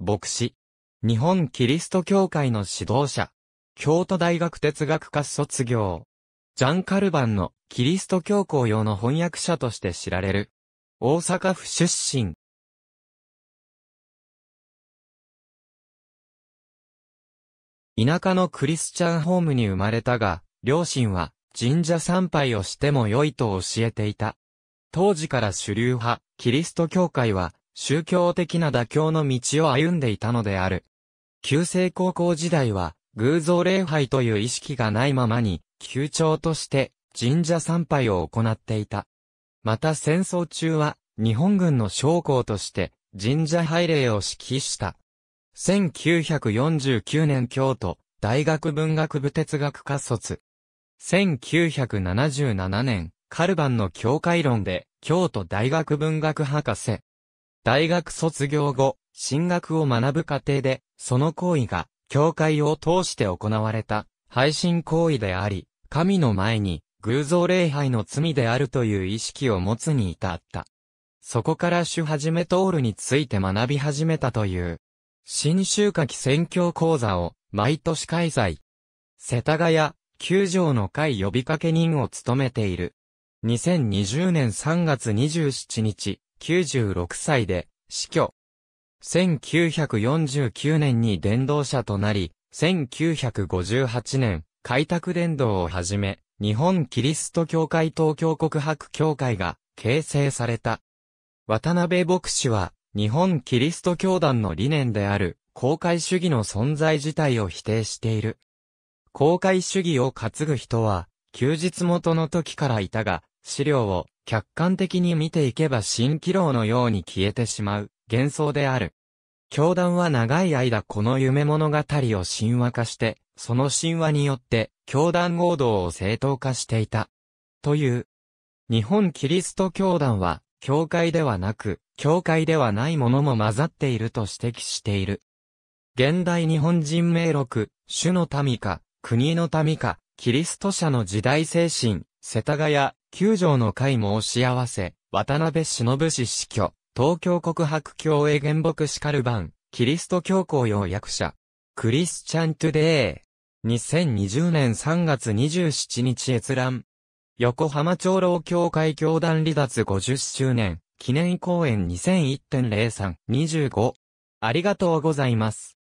牧師。日本キリスト教会の指導者。京都大学哲学科卒業。ジャン・カルバンのキリスト教皇用の翻訳者として知られる。大阪府出身。田舎のクリスチャンホームに生まれたが、両親は神社参拝をしても良いと教えていた。当時から主流派、キリスト教会は、宗教的な妥協の道を歩んでいたのである。旧制高校時代は、偶像礼拝という意識がないままに、旧長として神社参拝を行っていた。また戦争中は、日本軍の将校として神社拝礼を指揮した。1949年京都大学文学部哲学科卒。1977年、カルバンの教会論で京都大学文学博士。大学卒業後、進学を学ぶ過程で、その行為が、教会を通して行われた、配信行為であり、神の前に、偶像礼拝の罪であるという意識を持つに至った。そこから主はじめトールについて学び始めたという、新週夏季宣教講座を毎年開催。世田谷、九条の会呼びかけ人を務めている。2020年3月27日、96歳で死去。1949年に電動車となり、1958年、開拓電動をはじめ、日本キリスト教会東京告白教会が形成された。渡辺牧師は、日本キリスト教団の理念である、公開主義の存在自体を否定している。公開主義を担ぐ人は、休日元の時からいたが、資料を客観的に見ていけば蜃気楼のように消えてしまう幻想である。教団は長い間この夢物語を神話化して、その神話によって教団合同を正当化していた。という。日本キリスト教団は、教会ではなく、教会ではないものも混ざっていると指摘している。現代日本人名録、主の民か、国の民か、キリスト社の時代精神、世田谷、九条の会申し合わせ、渡辺忍氏死去、東京告白教へ原木しかる版、キリスト教皇用役者、クリスチャントゥデー、2020年3月27日閲覧、横浜長老教会教団離脱50周年、記念公演2001.03-25。ありがとうございます。